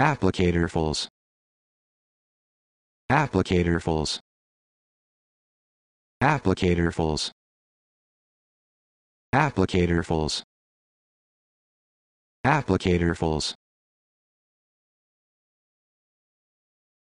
Applicator fools. Applicator fools. Applicator fools. Applicator fools. Applicator fools.